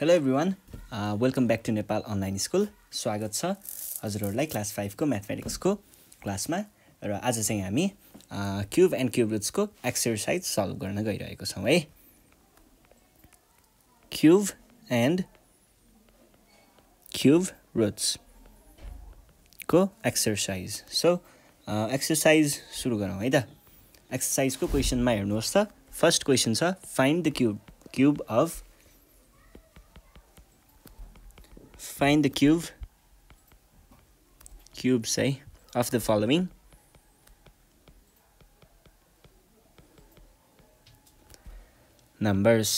hello everyone welcome back to Nepal online school स्वागत छ हजुरहरूलाई क्लास फाइभको म्याथमेटिक्सको क्लासमा र आज चाहिँ हामी क्युब एन्ड क्युब रुट्सको एक्सर्साइज सल्भ गर्न गइरहेको छौँ है क्युब एन्ड क्युब रुट्सको एक्सर्साइज सो एक्सर्साइज सुरु गरौँ है त एक्सर्साइजको क्वेसनमा हेर्नुहोस् त फर्स्ट क्वेसन छ find the cube cube of find the cube cube say of the following numbers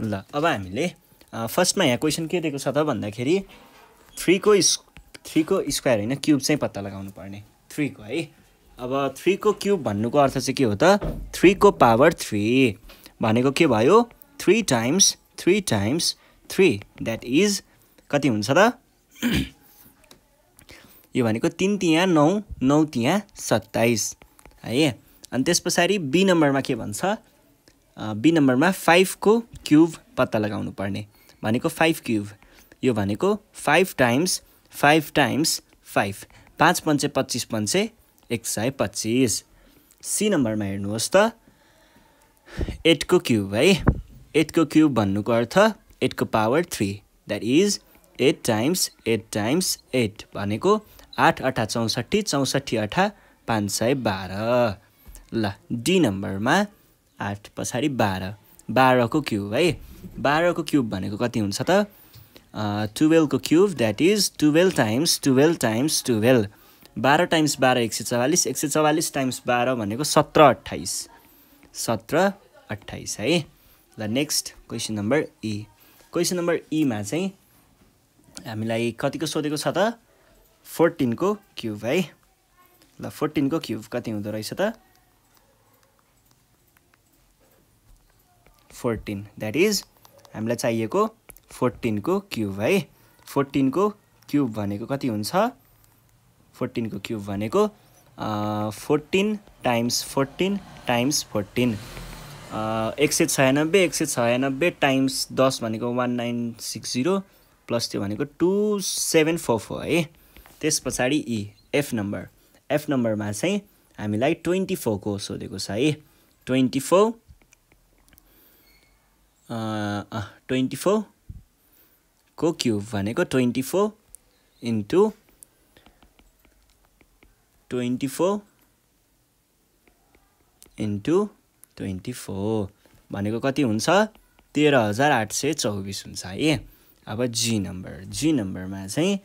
ल अब हामीले फर्स्टमा यहाँ क्वेसन के दिएको छ त भन्दाखेरि थ्रीको इस् थ्रीको स्क्वायर होइन क्युब चाहिँ पत्ता लगाउनु पर्ने थ्रीको है अब थ्रीको क्युब भन्नुको अर्थ चाहिँ के हो त थ्रीको पावर थ्री भनेको के भयो three times three times three that is कति हुन्छ त यो भनेको तिन तिहाँ नौ नौ तिहाँ सत्ताइस है अनि त्यस पछाडि बी नम्बरमा के भन्छ बी नम्बरमा फाइभको क्युब पत्ता लगाउनु पर्ने भनेको फाइभ क्युब यो भनेको five times five times five पाँच पन्चे पच्चिस पन्चे एक सय पच्चिस सी नम्बरमा हेर्नुहोस् त एटको क्युब है एटको क्युब भन्नुको अर्थ एटको power three that is eight times eight times eight भनेको आठ अठा चौसठी चौसठी अठा पाँच सय बाह्र ल डी नम्बरमा आठ पछाडि बाह्र बाह्रको क्युब है बाह्रको क्युब भनेको कति हुन्छ त टुवेल्भको cube that is twelve times twelve times twelve बाह्र टाइम्स बाह्र एक सय चवालिस एक सय चवालिस टाइम्स बाह्र भनेको सत्र अट्ठाइस सत्र अट्ठाइस है ल next question number E question number ईमा चाहिँ हामीलाई कतिको सोधेको छ त फोर्टिनको क्युब है ल फोर्टिनको क्युब कति हुँदो रहेछ त फोर्टिन द्याट इज हामीलाई चाहिएको फोर्टिनको क्युब है फोर्टिनको क्युब भनेको कति हुन्छ फोर्टिनको क्युब भनेको fourteen times fourteen times fourteen एक सय छयानब्बे एक सय छयानब्बे टाइम्स दस भनेको one nine six zero plus त्यो भनेको टु सेभेन फोर फोर है त्यस पछाडि ई एफ नम्बर एफ नम्बरमा चाहिँ हामीलाई ट्वेन्टी फोरको सोधेको छ है ट्वेन्टी फोर ट्वेन्टी फोरको क्युब भनेको twenty four into twenty four into twenty four भनेको कति हुन्छ तेह्र हजार आठ सय चौबिस हुन्छ ए अब जी नम्बर जी नम्बरमा चाहिँ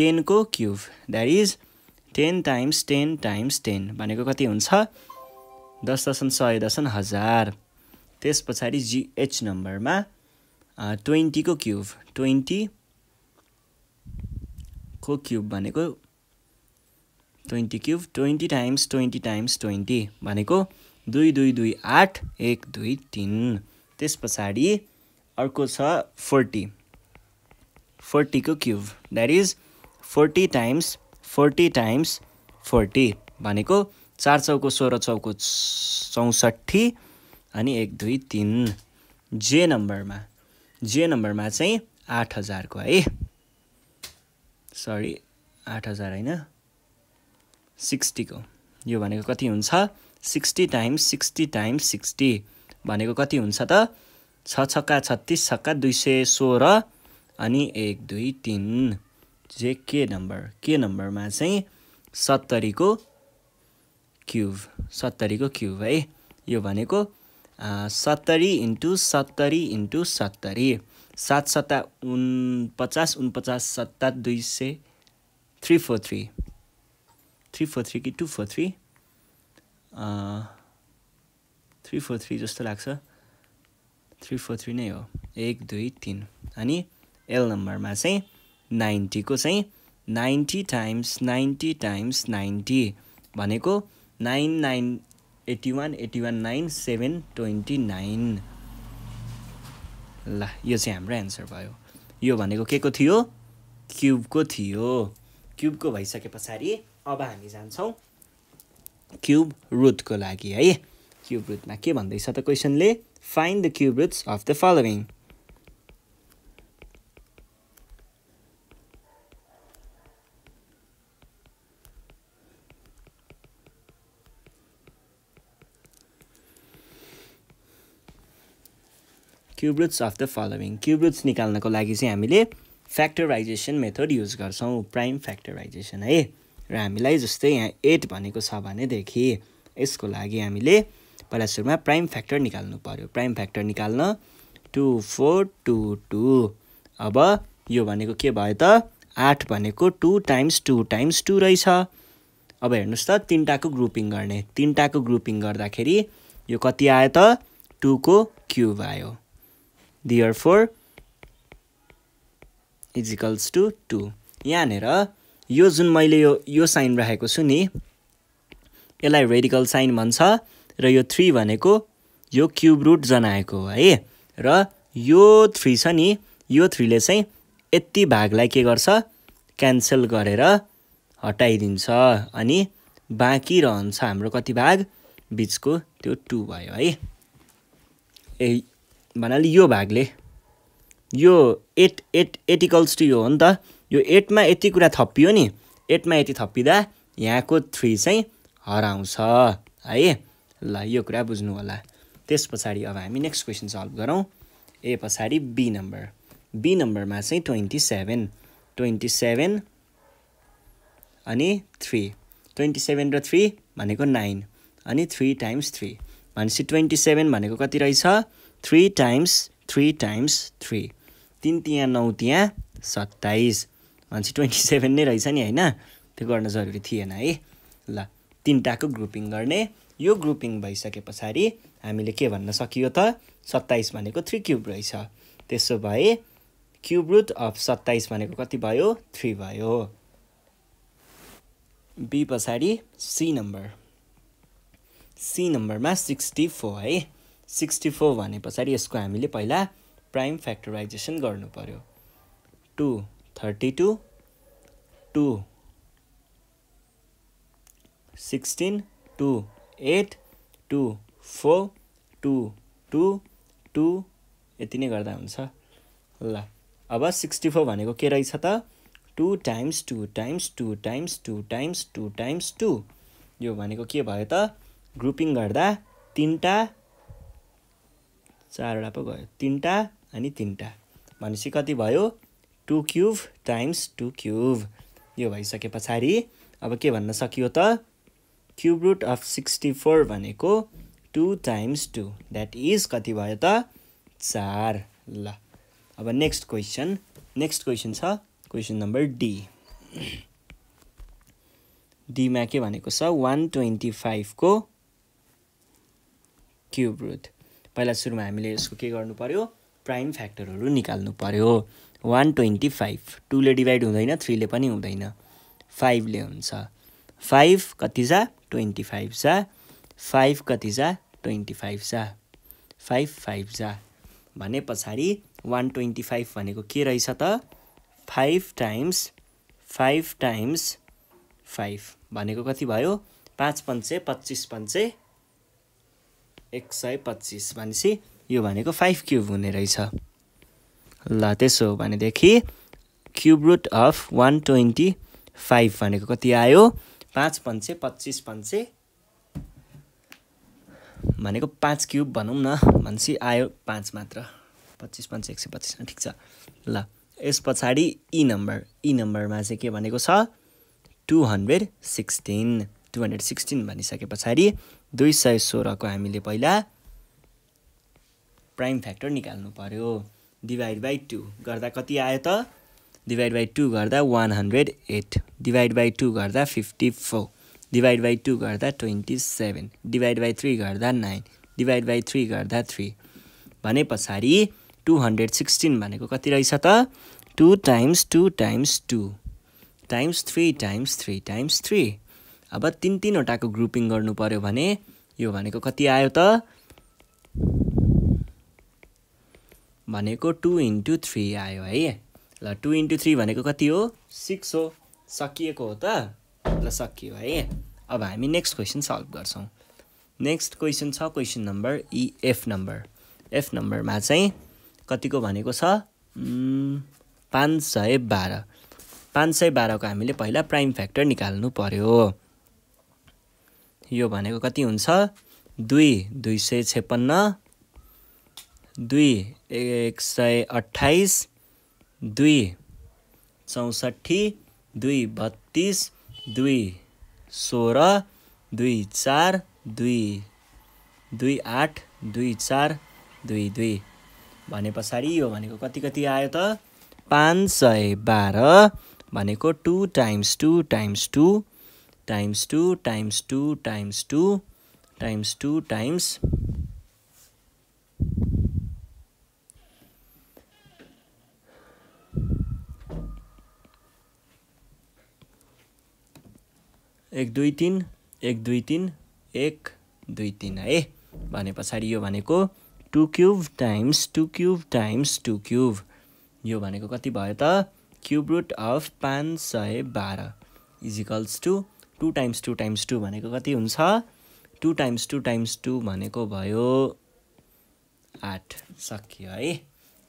टेनको cube that is ten times ten times ten भनेको कति हुन्छ दस दसन सय दसन हजार त्यस पछाडि जिएच नम्बरमा ट्वेन्टीको क्युब ट्वेन्टी को क्युब भनेको twenty cube twenty times twenty times twenty भनेको दुई दुई दुई आठ एक दुई तिन त्यस पछाडि अर्को छ फोर्टी फोर्टीको cube that is forty times forty times forty भनेको चार चौको सोह्र चौको चौसठी अनि एक दुई तिन जे नम्बरमा जे नम्बरमा चाहिँ आठ हजारको है सरी आठ हजार होइन सिक्सटीको यो भनेको कति हुन्छ sixty times sixty times sixty भनेको कति हुन्छ त छ छक्का छत्तिस छक्का दुई सय सोह्र अनि एक दुई तिन जे के नम्बर के नम्बरमा चाहिँ सत्तरीको क्युब सत्तरीको क्युब है यो भनेको सत्तरी इन्टु सत्तरी इन्टु सत्तरी सात सत्ता उन पचास उनपचास सत्ता दुई सय three four three three four three कि two four three three four three जस्तो लाग्छ थ्री फोर थ्री नै हो एक दुई तिन अनि एल नम्बरमा चाहिँ नाइन्टीको चाहिँ ninety times ninety times ninety भनेको nine nine eighty one eighty one nine seven twenty nine ल यो चाहिँ हाम्रो एन्सर भयो यो भनेको के को थियो क्युबको थियो क्युबको भइसके पछाडि अब हामी जान्छौँ क्युब रुटको लागि है क्युब रुटमा के भन्दैछ त क्वेसनले find the cube roots of the following cube roots of the following cube roots निकाल्नको लागि चाहिँ हामीले फ्याक्टराइजेसन मेथड युज गर्छौँ प्राइम फ्याक्टराइजेसन है र हामीलाई जस्तै यहाँ एट भनेको छ भनेदेखि यसको लागि हामीले पहिला सुरुमा प्राइम फ्याक्टर निकाल्नु पऱ्यो प्राइम फ्याक्टर निकाल्न टु फोर टू टू अब यो भनेको के भयो त आठ भनेको two times two times two रहेछ अब हेर्नुहोस् त तिनवटाको ग्रुपिङ गर्ने तिनवटाको ग्रुपिङ गर्दाखेरि यो कति आयो त टुको क्युब आयो therefore equals two two यहाँनिर यो जुन मैले यो यो साइन राखेको छु नि यसलाई रेडिकल साइन भन्छ र यो थ्री भनेको यो क्युब रुट जनाएको हो है र यो थ्री छ नि यो थ्रीले चाहिँ यति भागलाई के गर्छ क्यान्सल गरेर हटाइदिन्छ अनि बाँकी रहन्छ हाम्रो कति भाग बिचको त्यो टु भयो है ए भन्नाले यो भागले यो एट एट एट टु यो हो नि त यो एटमा यति कुरा थप्पियो नि एटमा यति थपिँदा यहाँको थ्री चाहिँ हराउँछ है ल यो कुरा बुझ्नु होला त्यस पछाडि अब हामी नेक्स्ट क्वेसन सल्भ गरौँ ए पछाडि बी नम्बर बी नम्बरमा चाहिँ ट्वेन्टी सेभेन ट्वेन्टी सेभेन अनि थ्री ट्वेन्टी सेभेन र थ्री भनेको नाइन अनि थ्री टाइम्स थ्री भनेपछि ट्वेन्टी सेभेन भनेको कति रहेछ three times three times three तिन तिहाँ नौ तिहाँ सत्ताइस मान्छे ट्वेन्टी सेभेन नै रहेछ नि होइन त्यो गर्न जरुरी थिएन है ल तिनवटाको ग्रुपिङ गर्ने यो ग्रुपिङ भइसके पछाडि हामीले के भन्न सकियो त सत्ताइस भनेको थ्री क्युब रहेछ त्यसो भए क्युब रुट अफ सत्ताइस भनेको कति भयो थ्री भयो बी पछाडि सी नम्बर सी नम्बरमा सिक्सटी फोर है सिक्सटी फोर भने पछाडि यसको हामीले पहिला प्राइम फ्याक्टराइजेसन गर्नु पऱ्यो two thirty two two sixteen two eight two four two two two यति नै गर्दा हुन्छ ल अब सिक्सटी फोर भनेको के रहेछ त two times two times two times two times two times two यो भनेको के भयो त ग्रुपिङ गर्दा तिनवटा चारवटा पो गयो तिनवटा अनि तिनवटा भनेपछि कति भयो two cube times two cube यो भइसके पछाडि अब के भन्न सकियो त cube root of sixty four भनेको two times two that is कति भयो त चार ल अब नेक्स्ट क्वेसन नेक्स्ट क्वेसन छ क्वेसन नम्बर डी डीमा के भनेको छ वान ट्वेन्टी फाइभको क्युब रुट पहिला सुरुमा हामीले यसको के गर्नु पऱ्यो प्राइम फ्याक्टरहरू निकाल्नु पऱ्यो वान ट्वेन्टी फाइभ टूले डिभाइड हुँदैन थ्रीले पनि हुँदैन फाइभले हुन्छ फाइभ कति छ ट्वेन्टी फाइभ छ फाइभ कति छ ट्वेन्टी फाइभ छ फाइभ फाइभ छ भने पछाडि वान ट्वेन्टी फाइभ भनेको के रहेछ त five times five times five भनेको कति भयो पाँच पन्चे पच्चिस पन्चे एक सय पच्चिस भनेपछि यो भनेको फाइभ क्युब हुने रहेछ ल त्यसो हो भनेदेखि cube root of one twenty five भनेको कति आयो पाँच पन्चे पच्चिस पन्चे भनेको पाँच क्युब भनौँ न भनेपछि आयो पाँच मात्र पच्चिस पन्चे एक सय पच्चिसमा ठिक छ ल यस पछाडि इ नम्बर इ नम्बरमा चाहिँ के भनेको छ two hundred sixteen two hundred sixteen भनिसके पछाडि दुई सय सोह्रको हामीले पहिला प्राइम फ्याक्टर निकाल्नु पऱ्यो डिभाइड बाई टू गर्दा कति आयो त डिभाइड बाई टू गर्दा one hundred eight divide by two गर्दा fifty four divide by two गर्दा twenty seven divide by three गर्दा नाइन डिभाइड बाई थ्री गर्दा थ्री भने पछाडि टु हन्ड्रेड सिक्सटिन भनेको कति रहेछ त two times two times two times three times three times three अब तिन तिनवटाको ग्रुपिङ गर्नु पऱ्यो भने यो भनेको कति आयो त भनेको टु इन्टु थ्री आयो है ल टु इन्टु थ्री भनेको कति हो सिक्स हो सकिएको हो त ल सकियो है अब हामी नेक्स्ट क्वेसन सल्भ गर्छौँ नेक्स्ट क्वेसन छ question number E F number F नम्बरमा चाहिँ कतिको भनेको छ पाँच सय बाह्र पाँच सय बाह्रको हामीले पहिला प्राइम फ्याक्टर निकाल्नु पर्यो यो भनेको कति हुन्छ दुई दुई सय छेपन्न दुई एक सय अठाइस दुई चौसठी दुई बत्तिस दुई सोह्र दुई चार दुई दुई आठ दुई चार दुई दुई भने पछाडि यो भनेको कति कति आयो त पाँच सय बाह्र भनेको two times two times two times two times two times two times two times एक दुई तिन एक दुई तिन एक दुई तिन है भने पछाडि यो भनेको two cube times two cube times two cube यो भनेको कति भयो त क्युब रुट अफ पाँच सय बाह्र equals two two times two times two भनेको कति हुन्छ two times two times two भनेको भयो आठ सकियो है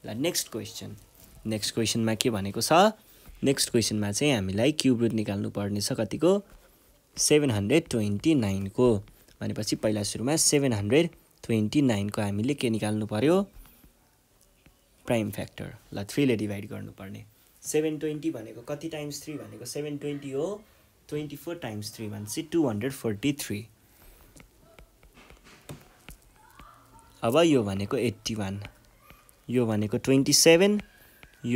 ल नेक्स्ट क्वेसन नेक्स्ट क्वेसनमा के भनेको छ नेक्स्ट क्वेसनमा चाहिँ हामीलाई क्युब रुट निकाल्नु पर्नेछ कतिको सेभेन हन्ड्रेड ट्वेन्टी नाइनको भनेपछि पहिला सुरुमा सेभेन हन्ड्रेड ट्वेन्टी नाइनको हामीले के निकाल्नु पऱ्यो प्राइम फ्याक्टर ल थ्रीले डिभाइड गर्नुपर्ने सेभेन ट्वेन्टी भनेको कति टाइम्स थ्री भनेको सेभेन ट्वेन्टी हो ट्वेन्टी फोर टाइम्स थ्री भनेपछि टू हन्ड्रेड फोर्टी थ्री अब यो भनेको एट्टी वान यो भनेको ट्वेन्टी सेभेन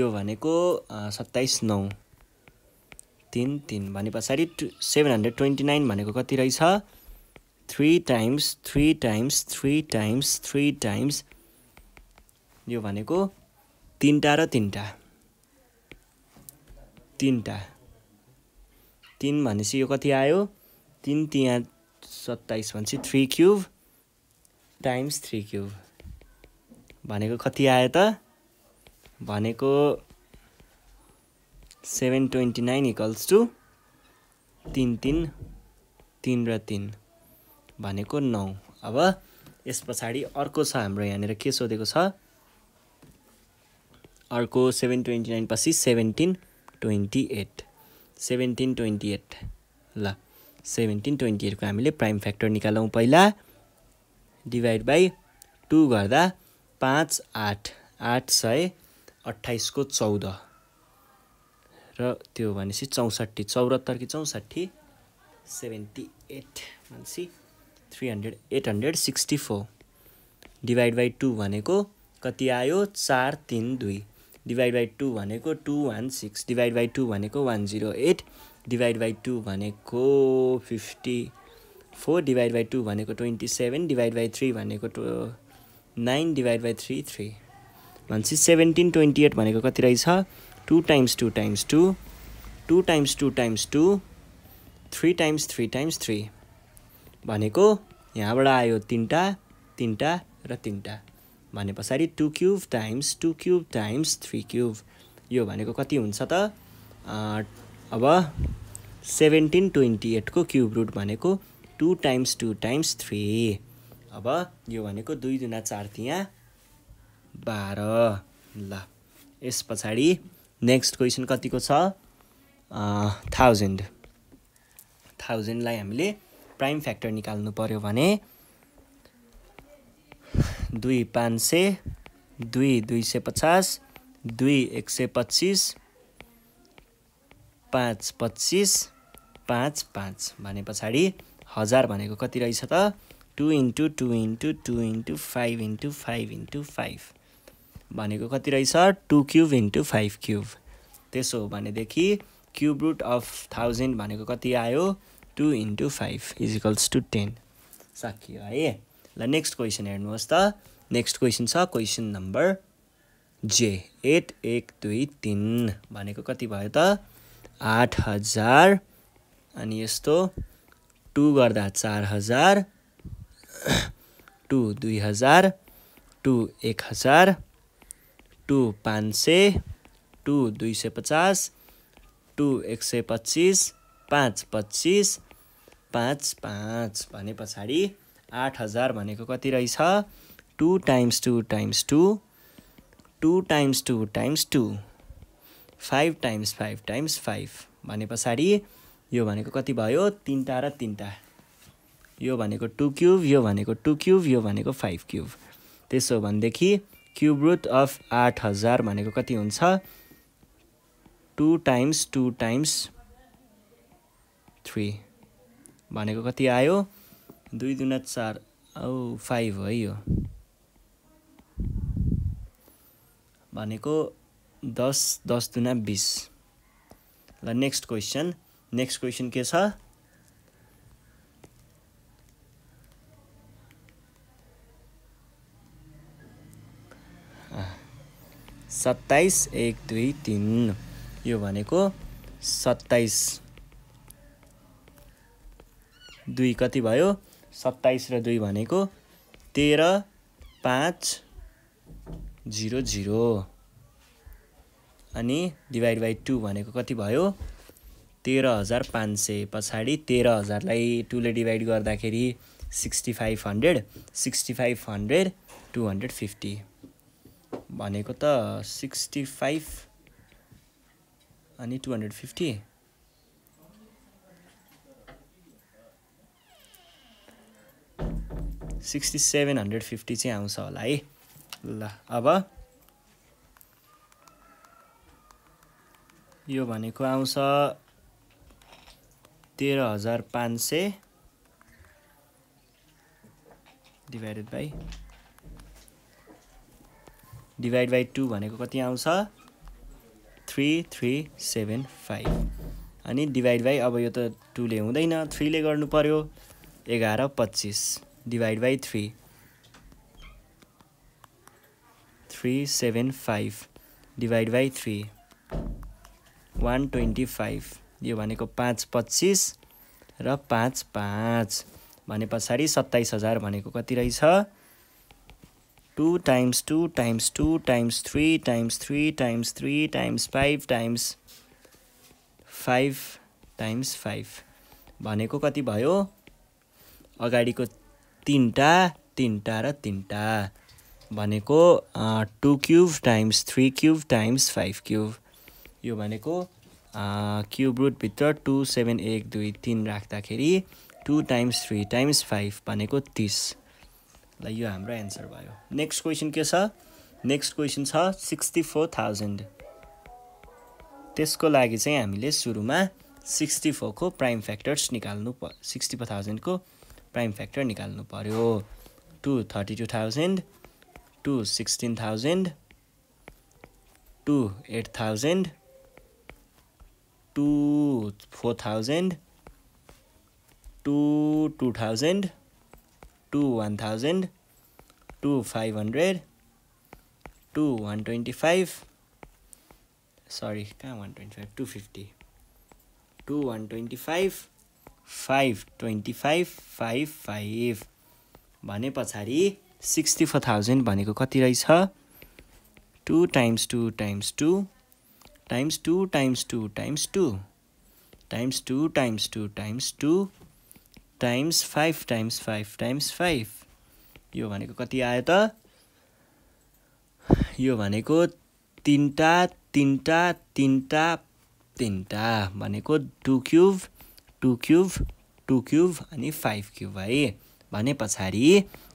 यो भनेको सत्ताइस नौ तिन तिन भने पछाडि two seven hundred twenty nine भनेको कति रहेछ three times three times three times three times यो भनेको तिनवटा र तिनवटा तिनवटा तिन भनेपछि यो कति आयो तिन तिहाँ सत्ताइस भनेपछि three cube times three cube भनेको कति आयो त भनेको seven twenty nine equals to तिन तिन तिन र तिन भनेको नौ अब यस पछाडि अर्को छ हाम्रो यहाँनिर के सोधेको छ अर्को सेभेन ट्वेन्टी नाइन पछि seventeen twenty eight seventeen twenty eight ल सेभेन्टिन ट्वेन्टी एटको हामीले प्राइम फ्याक्टर निकालौँ पहिला डिभाइड बाई टू गर्दा पाँच आठ आठ सय अट्ठाइसको चौध र त्यो भनेपछि चौसठी चौरात्तर कि चौसठी सेभेन्टी एट भनेपछि three hundred eight hundred sixty four divide by two भनेको कति आयो चार तिन दुई डिभाइड बाई टू भनेको two one six divide by two भनेको one zero eight divide by two भनेको fifty four divide by two भनेको twenty seven divide by three भनेको two nine divide by three three भनेपछि seventeen twenty eight भनेको कति रहेछ two times two times two two times two times two three times three times three भनेको यहाँबाट आयो तिनवटा तिनवटा र तिनवटा भने पछाडि two cube times two cube times three cube यो भनेको कति हुन्छ त अब सेभेन्टिन ट्वेन्टी एटको क्युब रुट भनेको two times two times three अब यो भनेको दुई दुना चार तिहाँ बाह्र ल यस पछाडि नेक्स्ट क्वेसन कतिको छ थाउजन्ड थाउजन्डलाई हामीले प्राइम फ्याक्टर निकाल्नु पऱ्यो भने दुई पाँच सय दुई दुई सय पचास दुई एक सय पच्चिस पाँच पच्चिस पाँच पाँच भने पछाडि हजार भनेको कति रहेछ त two into two into two into five into five into five भनेको कति रहेछ two cube into five cube त्यसो हो भनेदेखि क्युब रुट अफ थाउजन्ड भनेको कति आयो two into five equals to ten सकियो है ल नेक्स्ट क्वेसन हेर्नुहोस् त नेक्स्ट क्वेसन छ क्वेसन नम्बर जे एट एक दुई तिन भनेको कति भयो त आठ हजार अनि यस्तो टु गर्दा चार हजार टु दुई हजार टु एक हजार टु पाँच सय टु दुई सय पचास टु एक सय पच्चिस पाँच पच्चिस पाँच पाँच भने पछाडि आठ हजार भनेको कति रहेछ two times two times two two times two times two five times five times five भने पछाडि यो भनेको कति भयो तिनवटा र तिनवटा यो भनेको टु क्युब यो भनेको टु क्युब यो भनेको फाइभ क्युब त्यसो भनेदेखि क्युब रुट अफ आठ हजार भनेको कति हुन्छ two times two times three भनेको कति आयो दुई दुना चार औ फाइभ है यो भनेको दस दस दुना बिस ल नेक्स्ट क्वेसन नेक्स्ट क्वेसन के छ सत्ताइस एक दुई तिन यो भनेको सत्ताइस दुई कति भयो सत्ताइस र दुई भनेको तेह्र पाँच जिरो जिरो अनि डिभाइड बाई टू भनेको कति भयो तेह्र हजार पाँच सय पछाडि तेह्र हजारलाई टूले डिभाइड गर्दाखेरि sixty five hundred sixty five hundred two hundred fifty भनेको त सिक्सटी फाइभ अनि two hundred fifty sixty seven hundred fifty चाहिँ आउँछ होला है ल अब यो भनेको आउँछ तेह्र हजार पाँच सय divided by divide by two भनेको कति आउँछ थ्री थ्री सेभेन फाइभ अनि डिभाइड बाई अब यो त टूले हुँदैन थ्रीले गर्नु पऱ्यो एघार पच्चिस divide by three three seven five divide by three one twenty five यो भनेको पाँच पच्चिस र पाँच पाँच भने पछाडि सत्ताइस हजार भनेको कति रहेछ 2 times 2 times 2 times 3 times 3 times 3 times 5 times 5 times 5 भनेको कति भयो अगाडिको तिनवटा तिनवटा र तिनवटा भनेको two cube times three cube times five cube यो भनेको क्युब रुटभित्र टु सेभेन एक दुई तिन राख्दाखेरि two times three times five भनेको तिस ल यो हाम्रो एन्सर भयो नेक्स्ट क्वेसन के छ नेक्स्ट क्वेसन छ सिक्सटी फोर थाउजन्ड त्यसको लागि चाहिँ हामीले सुरुमा सिक्सटी फोरको प्राइम फ्याक्टर्स निकाल्नु प सिक्सटी फोर थाउजन्डको प्राइम फ्याक्टर निकाल्नु पऱ्यो two thirty two thousand two sixteen thousand two eight thousand two four thousand two two thousand two one thousand two five hundred two one twenty five sorry कहाँ one twenty five two fifty two one twenty five five twenty five five five भने पछाडि sixty four thousand भनेको कति रहेछ two times two times two times two times two times two times two times two times two times five times five times five यो भनेको कति आयो त यो भनेको तिनवटा तिनवटा तिनवटा तिनवटा भनेको two cube two cube two cube अनि फाइभ क्युब है भने पछाडि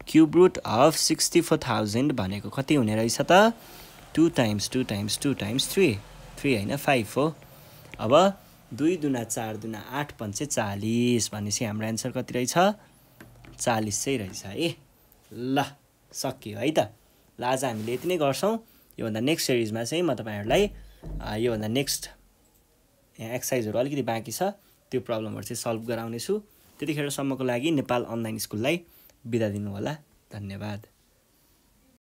cube root of sixty four thousand भनेको कति हुने रहेछ त two times two times two times three three होइन फाइभ हो अब दुई दुना चार दुना आठ पन्चे चालिस भनेपछि हाम्रो एन्सर कति रहेछ चालिस चाहिँ रहेछ है ल सकियो है त ल आज हामीले यति नै गर्छौँ योभन्दा नेक्स्ट सिरिजमा चाहिँ म तपाईँहरूलाई योभन्दा नेक्स्ट यहाँ एक्सर्साइजहरू अलिकति बाँकी छ त्यो प्रब्लमहरू चाहिँ सल्भ गराउनेछु त्यतिखेरसम्मको लागि नेपाल अनलाइन स्कुललाई बिदा दिनु होला धन्यवाद